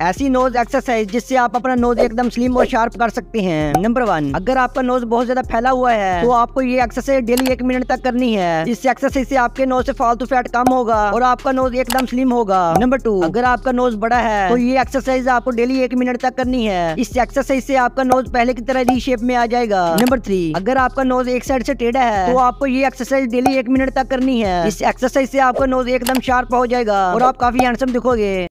ऐसी knows exercise जिससे आप अपना नोज एकदम स्लिम और शार्प कर सकते हैं नंबर वन अगर आपका नोज बहुत ज्यादा फैला हुआ है तो आपको ये एक्सरसाइज डेली एक मिनट तक करनी है इस एक्सरसाइज से आपके नोज से फालतू फैट कम होगा और आपका नोज एकदम स्लिम होगा नंबर टू अगर आपका नोज बड़ा है तो ये एक्सरसाइज आपको डेली एक मिनट तक करनी है इस एक्सरसाइज से आपका नोज पहले की तरह री शेप में आ जाएगा नंबर थ्री अगर आपका नोज एक साइड से टेढ़ा है तो आपको ये एक्सरसाइज डेली एक मिनट तक करनी है इस एक्सरसाइज से आपका नोज एकदम शार्प हो जाएगा और आप काफी हैंडसम दिखोगे